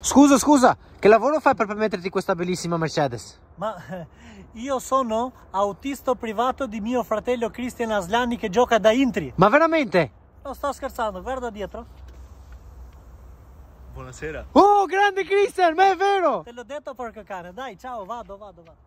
Scusa, scusa, che lavoro fai per permetterti questa bellissima Mercedes? Ma eh, io sono autista privato di mio fratello Christian Aslani che gioca da Intri. Ma veramente? Non sto scherzando, guarda dietro. Buonasera. Oh, grande Christian, ma è vero! Te l'ho detto porco cane, dai, ciao, vado, vado, vado.